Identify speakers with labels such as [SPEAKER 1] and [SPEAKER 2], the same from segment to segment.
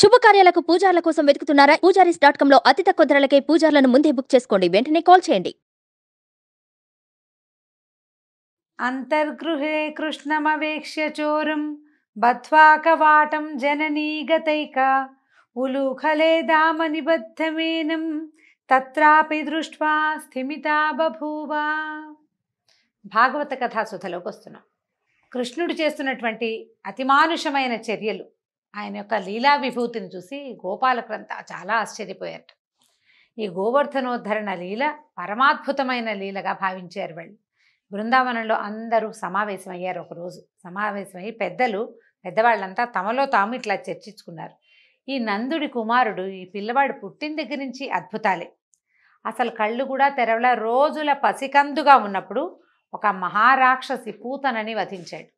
[SPEAKER 1] శుభకార్యాలకు పూజార్ల కోసం వెతుకుతున్నారా Poojaris dot com లో అతి తక్కువ ధరలకే పూజార్లను ముందే బుక్ చేసుకోండి వెంటనే కాల్ చేయండి అంతర్గృహే కృష్ణమవేక్ష్య చోరం బధ్వాకవాటం జననీగతైక ఉలూఖలే దామ నిబద్ధమేనం తత్రాపి దృష్ట్వా స్థిమితా బభూవ భాగవత కథాసుధలోకి వస్తున్నాం కృష్ణుడు చేస్తున్నటువంటి అతిమానుషమైన చర్యలు ఆయన యొక్క లీలా విభూతిని చూసి గోపాలకులంతా చాలా ఆశ్చర్యపోయారట ఈ గోవర్ధనోద్ధరణ లీల పరమాద్భుతమైన లీలగా భావించారు వాళ్ళు బృందావనంలో అందరూ సమావేశమయ్యారు ఒకరోజు సమావేశమై పెద్దలు పెద్దవాళ్ళంతా తమలో తాము ఇట్లా చర్చించుకున్నారు ఈ నందుడి కుమారుడు ఈ పిల్లవాడు పుట్టిన దగ్గర నుంచి అద్భుతాలే అసలు కళ్ళు కూడా తెరవల రోజుల పసికందుగా ఉన్నప్పుడు ఒక మహారాక్షసి పూతనని వధించాడు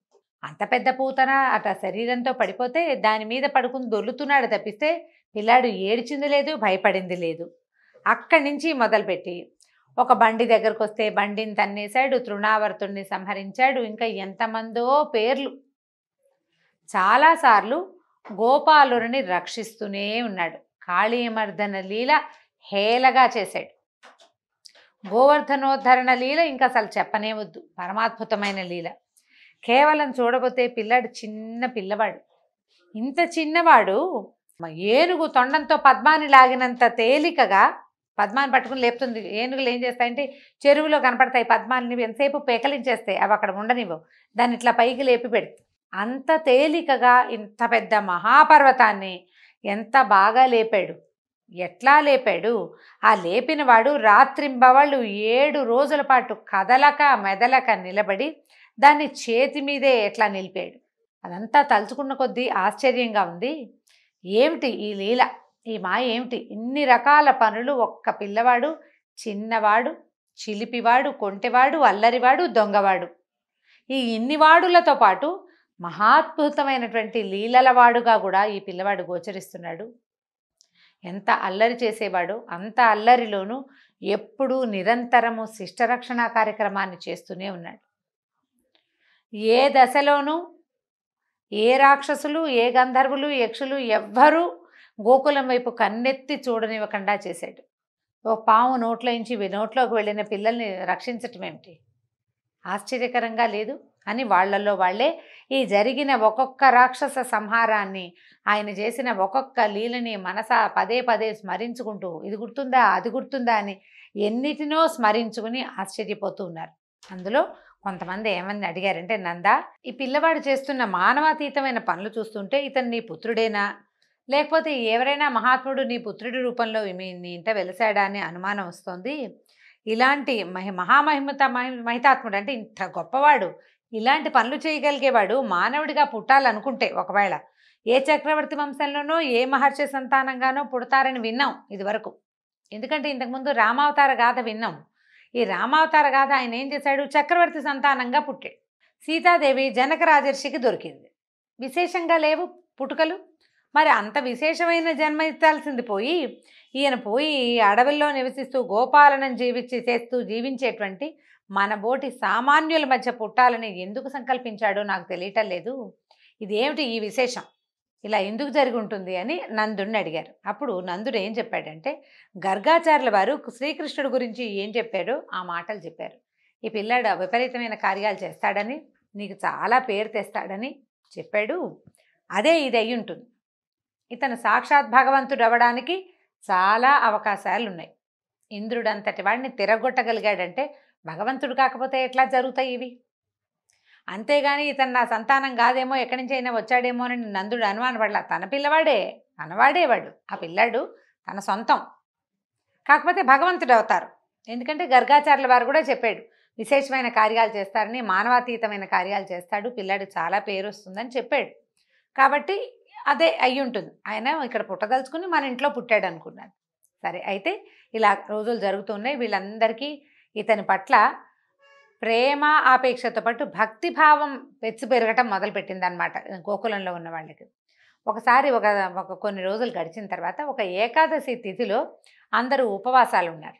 [SPEAKER 1] అంత పెద్ద పూతన అట శరీరంతో పడిపోతే దాని మీద పడుకుని దొల్లుతున్నాడు తప్పిస్తే పిల్లాడు ఏడ్చింది లేదు భయపడింది లేదు అక్కడి నుంచి మొదలుపెట్టి ఒక బండి దగ్గరకు వస్తే బండిని తన్నేశాడు తృణావర్తుడిని సంహరించాడు ఇంకా ఎంతమందో పేర్లు చాలాసార్లు గోపాలుని రక్షిస్తూనే ఉన్నాడు కాళీమర్దన లీల హేలగా చేశాడు గోవర్ధనోద్ధరణ లీల ఇంకా అసలు చెప్పనే వద్దు పరమాద్భుతమైన లీల కేవలం చూడబోతే పిల్లాడు చిన్న పిల్లవాడు ఇంత చిన్నవాడు ఏనుగు తొండంతో పద్మాని లాగినంత తేలికగా పద్మాన్ని పట్టుకుని లేపుతుంది ఏనుగులు ఏం చేస్తాయంటే చెరువులో కనపడతాయి పద్మాని ఎంతసేపు పేకలించేస్తాయి అవి అక్కడ ఉండనివ్వు దాన్ని ఇట్లా పైకి లేపి పెడుతుంది అంత తేలికగా ఇంత పెద్ద మహాపర్వతాన్ని ఎంత బాగా లేపాడు ఎట్లా లేపాడు ఆ లేపినవాడు రాత్రింబవాళ్ళు ఏడు రోజుల పాటు కదలక మెదలక నిలబడి దాన్ని చేతి మీదే ఎట్లా నిలిపాడు అదంతా తలుచుకున్న కొద్దీ ఆశ్చర్యంగా ఉంది ఏమిటి ఈ లీల ఈ మాయ ఏమిటి ఇన్ని రకాల పనులు ఒక్క పిల్లవాడు చిన్నవాడు చిలిపివాడు కొంటెవాడు అల్లరివాడు దొంగవాడు ఈ ఇన్ని వాడులతో పాటు మహాద్భుతమైనటువంటి లీలలవాడుగా కూడా ఈ పిల్లవాడు గోచరిస్తున్నాడు ఎంత అల్లరి చేసేవాడు అంత అల్లరిలోనూ ఎప్పుడూ నిరంతరము శిష్టరక్షణ కార్యక్రమాన్ని చేస్తూనే ఉన్నాడు ఏ దశలోనూ ఏ రాక్షసులు ఏ గంధర్వులు యక్షులు ఎవ్వరూ గోకులం వైపు కన్నెత్తి చూడనివ్వకుండా చేశాడు ఓ పాము నోట్లోంచి నోట్లోకి వెళ్ళిన పిల్లల్ని రక్షించటం ఏమిటి ఆశ్చర్యకరంగా లేదు అని వాళ్లలో వాళ్లే ఈ జరిగిన ఒక్కొక్క రాక్షస సంహారాన్ని ఆయన చేసిన ఒక్కొక్క లీలని మనస పదే పదే స్మరించుకుంటూ ఇది గుర్తుందా అది గుర్తుందా అని ఎన్నిటినో స్మరించుకుని ఆశ్చర్యపోతూ ఉన్నారు అందులో కొంతమంది ఏమని అడిగారంటే నందా ఈ పిల్లవాడు చేస్తున్న మానవాతీతమైన పనులు చూస్తుంటే ఇతను నీ పుత్రుడేనా లేకపోతే ఎవరైనా మహాత్ముడు నీ పుత్రుడి రూపంలో మీ ఇంట వెలిసాడా అనే అనుమానం వస్తుంది ఇలాంటి మహి మహామహిమత మహి మహితాత్ముడు అంటే ఇంత గొప్పవాడు ఇలాంటి పనులు చేయగలిగేవాడు మానవుడిగా పుట్టాలనుకుంటే ఒకవేళ ఏ చక్రవర్తి వంశంలోనో ఏ మహర్షి సంతానంగానో పుడతారని విన్నాం ఇదివరకు ఎందుకంటే ఇంతకుముందు రామావతార గాథ విన్నాం ఈ రామావతార గాథ ఆయన ఏం చేశాడు చక్రవర్తి సంతానంగా పుట్టాడు సీతాదేవి జనక రాజర్షికి దొరికింది విశేషంగా లేవు పుట్టుకలు మరి అంత విశేషమైన జన్మ ఇస్తాల్సింది పోయి ఈయన పోయి అడవిలో నివసిస్తూ గోపాలనం జీవించి చేస్తూ జీవించేటువంటి మన బోటి సామాన్యుల మధ్య పుట్టాలని ఎందుకు సంకల్పించాడో నాకు తెలియటం లేదు ఇదేమిటి ఈ విశేషం ఇలా ఎందుకు జరిగి ఉంటుంది అని నందుడిని అడిగారు అప్పుడు నందుడు ఏం చెప్పాడంటే గర్గాచార్యుల వారు శ్రీకృష్ణుడు గురించి ఏం చెప్పాడో ఆ మాటలు చెప్పారు ఈ పిల్లాడు విపరీతమైన కార్యాలు చేస్తాడని నీకు చాలా పేరు తెస్తాడని చెప్పాడు అదే ఇది అయి ఉంటుంది ఇతను సాక్షాత్ భగవంతుడు అవ్వడానికి చాలా అవకాశాలు ఉన్నాయి ఇంద్రుడంతటి వాడిని తిరగొట్టగలిగాడంటే భగవంతుడు కాకపోతే ఎట్లా జరుగుతాయి ఇవి అంతేగాని ఇతను నా సంతానం కాదేమో ఎక్కడి నుంచి అయినా వచ్చాడేమో అని నందుడు పడలా తన పిల్లవాడే తనవాడేవాడు ఆ పిల్లాడు తన సొంతం కాకపోతే భగవంతుడు అవుతారు ఎందుకంటే గర్గాచార్యుల వారు కూడా చెప్పాడు విశేషమైన కార్యాలు చేస్తారని మానవాతీతమైన కార్యాలు చేస్తాడు పిల్లాడు చాలా పేరు వస్తుందని చెప్పాడు కాబట్టి అదే అయి ఉంటుంది ఆయన ఇక్కడ పుట్టదలుచుకుని మన ఇంట్లో పుట్టాడు అనుకున్నాడు సరే అయితే ఇలా రోజులు జరుగుతున్నాయి వీళ్ళందరికీ ఇతని పట్ల ప్రేమ ఆపేక్షతో పాటు భక్తిభావం పెచ్చి పెరగటం అనమాట గోకులంలో ఉన్న వాళ్ళకి ఒకసారి ఒక ఒక కొన్ని రోజులు గడిచిన తర్వాత ఒక ఏకాదశి తిథిలో అందరూ ఉపవాసాలు ఉన్నారు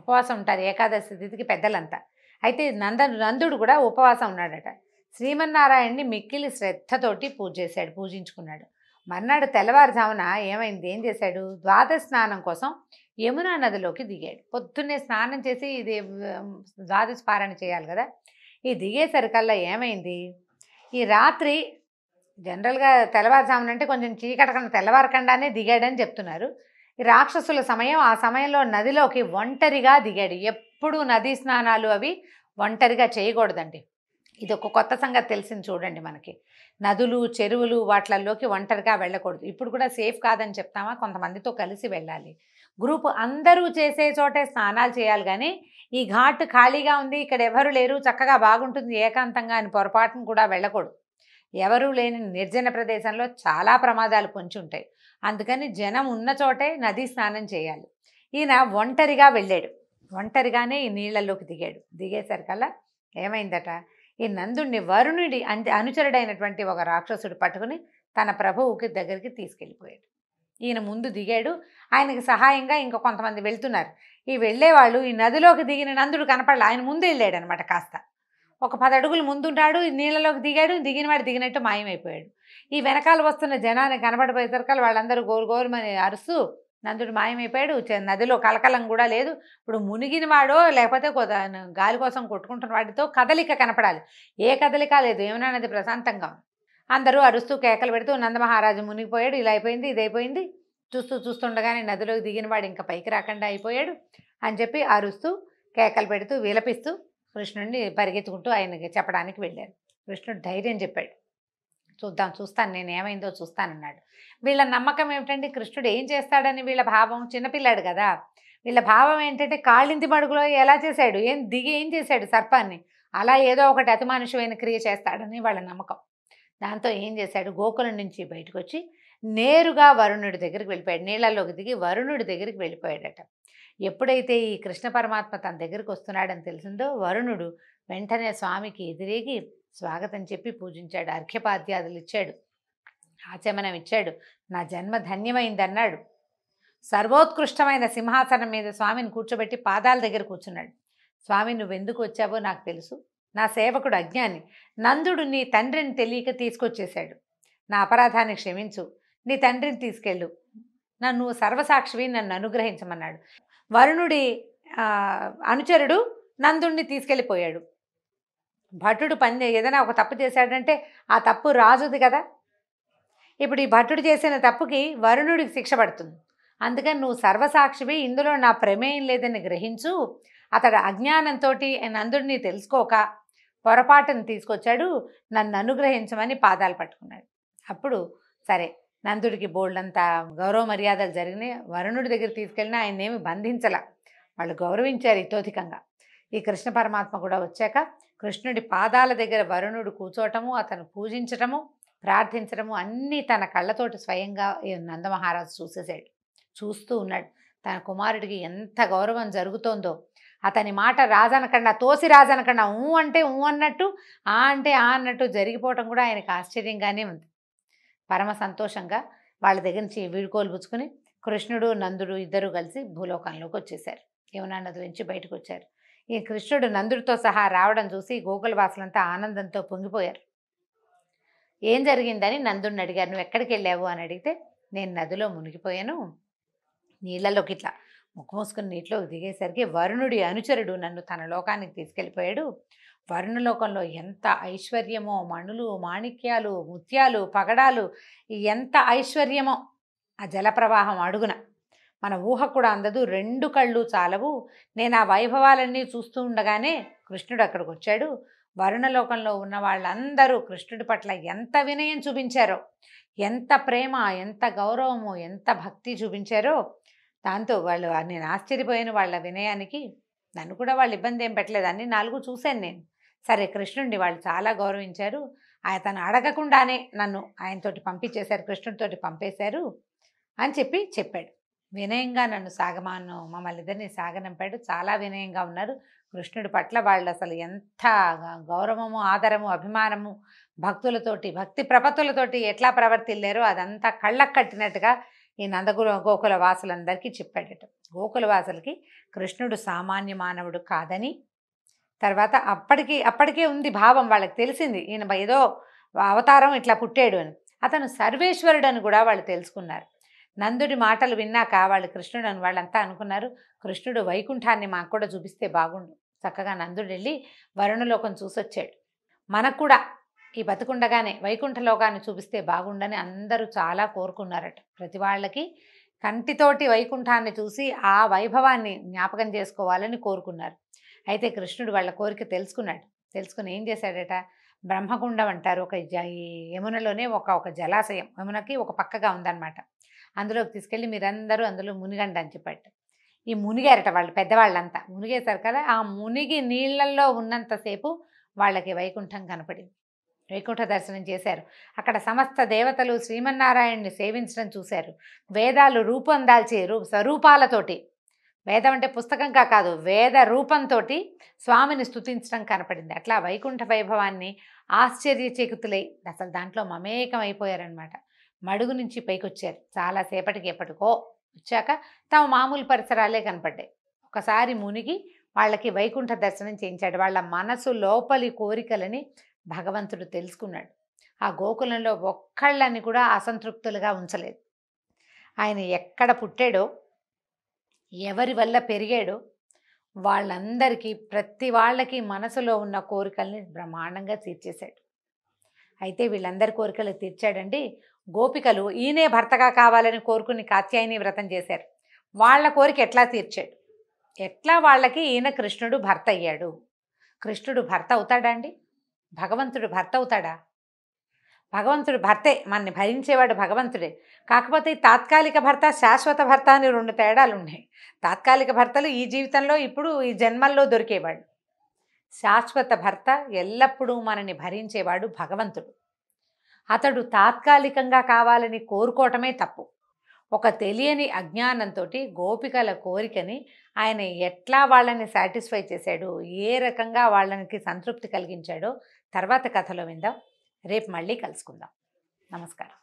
[SPEAKER 1] ఉపవాసం ఉంటారు ఏకాదశి తిథికి పెద్దలంతా అయితే నంద నందుడు కూడా ఉపవాసం ఉన్నాడట శ్రీమన్నారాయణ్ణి మిక్కిలి శ్రద్ధతోటి పూజ చేశాడు పూజించుకున్నాడు మర్నాడు తెల్లవారుజామున ఏమైంది ఏం చేశాడు ద్వాదశ స్నానం కోసం యమునా నదిలోకి దిగాడు పొద్దున్నే స్నానం చేసి ఇది ద్వాదశ పారాయణ చేయాలి కదా ఈ దిగేసరికల్లా ఏమైంది ఈ రాత్రి జనరల్గా తెల్లవారుజామున అంటే కొంచెం చీకటకుండా తెల్లవారకుండానే దిగాడని చెప్తున్నారు ఈ రాక్షసుల సమయం ఆ సమయంలో నదిలోకి ఒంటరిగా దిగాడు ఎప్పుడూ నదీ స్నానాలు అవి ఒంటరిగా చేయకూడదండి ఇది ఒక కొత్త సంగతి తెలిసింది చూడండి మనకి నదులు చెరువులు వాటిల్లోకి ఒంటరిగా వెళ్ళకూడదు ఇప్పుడు కూడా సేఫ్ కాదని చెప్తామా కొంతమందితో కలిసి వెళ్ళాలి గ్రూప్ అందరూ చేసే చోటే స్నానాలు చేయాలి కానీ ఈ ఘాట్ ఖాళీగా ఉంది ఇక్కడ ఎవరు లేరు చక్కగా బాగుంటుంది ఏకాంతంగా అని పొరపాటును కూడా వెళ్ళకూడదు ఎవరూ లేని నిర్జన ప్రదేశంలో చాలా ప్రమాదాలు పొంచి ఉంటాయి అందుకని జనం ఉన్న చోటే నది స్నానం చేయాలి ఈయన ఒంటరిగా వెళ్ళాడు ఒంటరిగానే ఈ నీళ్లలోకి దిగాడు దిగేసరికల్లా ఏమైందట ఈ నందుణ్ణి వరుణుడి అనుచరుడైనటువంటి ఒక రాక్షసుడు పట్టుకుని తన ప్రభువుకి దగ్గరికి తీసుకెళ్ళిపోయాడు ఈయన ముందు దిగాడు ఆయనకి సహాయంగా ఇంకా కొంతమంది వెళ్తున్నారు ఈ వెళ్ళేవాళ్ళు ఈ నదిలోకి దిగిన నందుడు కనపడలే ఆయన ముందు వెళ్ళాడు అనమాట కాస్త ఒక పది అడుగులు ముందుంటాడు నీళ్ళలోకి దిగాడు దిగిన వాడు దిగినట్టు మాయమైపోయాడు ఈ వెనకాల వస్తున్న జనాన్ని కనబడిపోయేసరికల్ వాళ్ళందరూ గోరు గోరుమని అరుసు నందుడు మాయమైపోయాడు నదిలో కలకలం కూడా లేదు ఇప్పుడు మునిగిన వాడో లేకపోతే గాలి కోసం కొట్టుకుంటున్న వాటితో కదలిక కనపడాలి ఏ కదలిక లేదు ఏమైనా అది ప్రశాంతంగా ఉంది అందరూ అరుస్తూ కేకలు పెడుతూ నందమహారాజు మునిగిపోయాడు ఇలా అయిపోయింది ఇదైపోయింది చూస్తూ చూస్తుండగానే నదిలోకి దిగిన వాడు ఇంకా పైకి రాకుండా అయిపోయాడు అని చెప్పి అరుస్తూ కేకలు పెడుతూ విలపిస్తూ కృష్ణుడిని పరిగెత్తుకుంటూ ఆయనకి చెప్పడానికి వెళ్ళాడు కృష్ణుడు ధైర్యం చెప్పాడు చూద్దాం చూస్తాను నేను ఏమైందో చూస్తానన్నాడు వీళ్ళ నమ్మకం ఏమిటంటే కృష్ణుడు ఏం చేస్తాడని వీళ్ళ భావం చిన్నపిల్లాడు కదా వీళ్ళ భావం ఏంటంటే కాళ్ళింతి మడుగులో ఎలా చేశాడు ఏం దిగి ఏం చేశాడు సర్పాన్ని అలా ఏదో ఒకటి అతిమానుషమైన క్రియ చేస్తాడని వాళ్ళ నమ్మకం దాంతో ఏం చేశాడు గోకులం నుంచి బయటకు వచ్చి నేరుగా వరుణుడి దగ్గరికి వెళ్ళిపోయాడు నీళ్ళల్లోకి దిగి వరుణుడి దగ్గరికి వెళ్ళిపోయాడట ఎప్పుడైతే ఈ కృష్ణ పరమాత్మ తన దగ్గరికి వస్తున్నాడని తెలిసిందో వరుణుడు వెంటనే స్వామికి ఎదిరేగి స్వాగతం చెప్పి పూజించాడు అర్ఘ్యపాద్యాదులు ఇచ్చాడు ఆచమనం ఇచ్చాడు నా జన్మ ధన్యమైందన్నాడు సర్వోత్కృష్టమైన సింహాసనం మీద స్వామిని కూర్చోబెట్టి పాదాల దగ్గర కూర్చున్నాడు స్వామి నువ్వెందుకు వచ్చావో నాకు తెలుసు నా సేవకుడు అజ్ఞాని నందుడు నీ తండ్రిని తెలియక తీసుకొచ్చేశాడు నా అపరాధాన్ని క్షమించు నీ తండ్రిని తీసుకెళ్ళు నన్ను సర్వసాక్షివి నన్ను అనుగ్రహించమన్నాడు వరుణుడి అనుచరుడు నందుడిని తీసుకెళ్ళిపోయాడు భటుడు పని ఏదైనా ఒక తప్పు చేశాడంటే ఆ తప్పు రాజుది కదా ఇప్పుడు ఈ భటుడు చేసిన తప్పుకి వరుణుడికి శిక్ష పడుతుంది అందుకని నువ్వు సర్వసాక్షివి ఇందులో నా ప్రమేయం లేదని గ్రహించు అతడు అజ్ఞానంతో నందుడిని తెలుసుకోక పొరపాటును తీసుకొచ్చాడు నన్ను అనుగ్రహించమని పాదాలు పట్టుకున్నాడు అప్పుడు సరే నందుడికి బోల్డంత గౌరవ మర్యాదలు జరిగినాయి వరుణుడి దగ్గర తీసుకెళ్ళినా ఆయన ఏమి బంధించల వాళ్ళు గౌరవించారు ఇతోధికంగా ఈ కృష్ణ పరమాత్మ కూడా వచ్చాక కృష్ణుడి పాదాల దగ్గర వరుణుడు కూర్చోటము అతను పూజించటము ప్రార్థించడము అన్నీ తన కళ్ళతోటి స్వయంగా నందమహారాజు చూసేసాడు చూస్తూ ఉన్నాడు తన కుమారుడికి ఎంత గౌరవం జరుగుతోందో అతని మాట రాజనకుండా తోసి రాజనకుండా ఊ అంటే ఊ అన్నట్టు ఆ అంటే ఆ అన్నట్టు జరిగిపోవటం కూడా ఆయనకు ఆశ్చర్యంగానే ఉంది పరమ సంతోషంగా వాళ్ళ దగ్గర నుంచి వీడుకోలు పుచ్చుకుని కృష్ణుడు నందుడు ఇద్దరు కలిసి భూలోకంలోకి వచ్చేశారు యమునా నది నుంచి బయటకు వచ్చారు ఈ కృష్ణుడు నందుడితో సహా రావడం చూసి గోకులవాసులంతా ఆనందంతో పొంగిపోయారు ఏం జరిగిందని నందుడిని అడిగారు నువ్వు ఎక్కడికి వెళ్ళావు అని అడిగితే నేను నదిలో మునిగిపోయాను నీళ్ళలోకి ఇట్లా ముక్కు మూసుకుని నీటిలో దిగేసరికి వరుణుడి అనుచరుడు నన్ను తన లోకానికి తీసుకెళ్ళిపోయాడు వరుణలోకంలో ఎంత ఐశ్వర్యమో మణులు మాణిక్యాలు ముత్యాలు పగడాలు ఎంత ఐశ్వర్యమో ఆ జలప్రవాహం అడుగున మన ఊహ కూడా అందదు రెండు కళ్ళు చాలవు నేను ఆ వైభవాలన్నీ చూస్తూ ఉండగానే కృష్ణుడు అక్కడికి వచ్చాడు వరుణలోకంలో ఉన్న వాళ్ళందరూ కృష్ణుడి పట్ల ఎంత వినయం చూపించారో ఎంత ప్రేమ ఎంత గౌరవము ఎంత భక్తి చూపించారో దాంతో వాళ్ళు నేను ఆశ్చర్యపోయాను వాళ్ళ వినయానికి నన్ను కూడా వాళ్ళు ఇబ్బంది ఏం పెట్టలేదు అన్నీ నాలుగు చూశాను నేను సరే కృష్ణుడిని వాళ్ళు చాలా గౌరవించారు ఆయన తను అడగకుండానే నన్ను ఆయనతోటి పంపించేశారు కృష్ణుడితోటి పంపేశారు అని చెప్పి చెప్పాడు వినయంగా నన్ను సాగమాను మమ్మల్ని ఇద్దరిని సాగనంపాడు చాలా వినయంగా ఉన్నారు కృష్ణుడి పట్ల వాళ్ళు అసలు ఎంత గౌరవము ఆదరము అభిమానము భక్తులతోటి భక్తి ప్రపత్తులతోటి ఎట్లా ప్రవర్తిల్లారో అదంతా కళ్ళకు కట్టినట్టుగా ఈ నందగురు గోకుల వాసులందరికీ చెప్పాడట గోకుల వాసులకి కృష్ణుడు సామాన్య మానవుడు కాదని తర్వాత అప్పటికి అప్పటికే ఉంది భావం వాళ్ళకి తెలిసింది ఈయన ఏదో అవతారం ఇట్లా పుట్టాడు అని అతను సర్వేశ్వరుడు అని కూడా వాళ్ళు తెలుసుకున్నారు నందుడి మాటలు విన్నాక వాళ్ళు కృష్ణుడు అని వాళ్ళంతా అనుకున్నారు కృష్ణుడు వైకుంఠాన్ని మాకు కూడా చూపిస్తే బాగుండు చక్కగా నందుడు వెళ్ళి వరుణలోకం చూసొచ్చాడు మనకు కూడా ఈ బతుకుండగానే వైకుంఠలోకాన్ని చూపిస్తే బాగుండని అందరూ చాలా కోరుకున్నారట ప్రతి వాళ్ళకి కంటితోటి వైకుంఠాన్ని చూసి ఆ వైభవాన్ని జ్ఞాపకం చేసుకోవాలని కోరుకున్నారు అయితే కృష్ణుడు వాళ్ళ కోరిక తెలుసుకున్నాడు తెలుసుకుని ఏం చేశాడట బ్రహ్మగుండం అంటారు ఒక యమునలోనే ఒక ఒక జలాశయం యమునకి ఒక పక్కగా ఉందన్నమాట అందులోకి తీసుకెళ్ళి మీరందరూ అందులో మునిగండి అని చెప్పాడు ఈ మునిగారట వాళ్ళు పెద్దవాళ్ళంతా మునిగేశారు కదా ఆ మునిగి నీళ్ళల్లో ఉన్నంతసేపు వాళ్ళకి వైకుంఠం కనపడింది వైకుంఠ దర్శనం చేశారు అక్కడ సమస్త దేవతలు శ్రీమన్నారాయణ్ణి సేవించడం చూశారు వేదాలు రూపం దాల్చే రూ స్వరూపాలతోటి వేదం అంటే పుస్తకంగా కాదు వేద రూపంతో స్వామిని స్థుతించడం కనపడింది అట్లా వైకుంఠ వైభవాన్ని ఆశ్చర్యచకుతులై అసలు దాంట్లో మమేకం అయిపోయారనమాట మడుగు నుంచి పైకొచ్చారు చాలాసేపటికి ఎప్పటికో వచ్చాక తమ మామూలు పరిసరాలే కనపడ్డాయి ఒకసారి మునిగి వాళ్ళకి వైకుంఠ దర్శనం చేయించాడు వాళ్ళ మనసు లోపలి కోరికలని భగవంతుడు తెలుసుకున్నాడు ఆ గోకులంలో ఒక్కళ్ళని కూడా అసంతృప్తులుగా ఉంచలేదు ఆయన ఎక్కడ పుట్టాడో ఎవరి వల్ల పెరిగాడో వాళ్ళందరికీ ప్రతి వాళ్ళకి మనసులో ఉన్న కోరికల్ని బ్రహ్మాండంగా తీర్చేశాడు అయితే వీళ్ళందరి కోరికలు తీర్చాడండి గోపికలు ఈయనే భర్తగా కావాలని కోరుకుని కాత్యాయని వ్రతం చేశారు వాళ్ళ కోరిక ఎట్లా తీర్చాడు ఎట్లా వాళ్ళకి ఈయన కృష్ణుడు భర్త అయ్యాడు కృష్ణుడు భర్త అవుతాడండి భగవంతుడు భర్త అవుతాడా భగవంతుడు భర్తే మనని భరించేవాడు భగవంతుడే కాకపోతే తాత్కాలిక భర్త శాశ్వత భర్త అని రెండు తేడాలు ఉన్నాయి తాత్కాలిక భర్తలు ఈ జీవితంలో ఇప్పుడు ఈ జన్మల్లో దొరికేవాడు శాశ్వత భర్త ఎల్లప్పుడూ మనని భరించేవాడు భగవంతుడు అతడు తాత్కాలికంగా కావాలని కోరుకోవటమే తప్పు ఒక తెలియని అజ్ఞానంతో గోపికల కోరికని ఆయన ఎట్లా వాళ్ళని సాటిస్ఫై చేశాడు ఏ రకంగా వాళ్ళకి సంతృప్తి కలిగించాడో తర్వాత కథలో విందాం రేపు మళ్ళీ కలుసుకుందాం నమస్కారం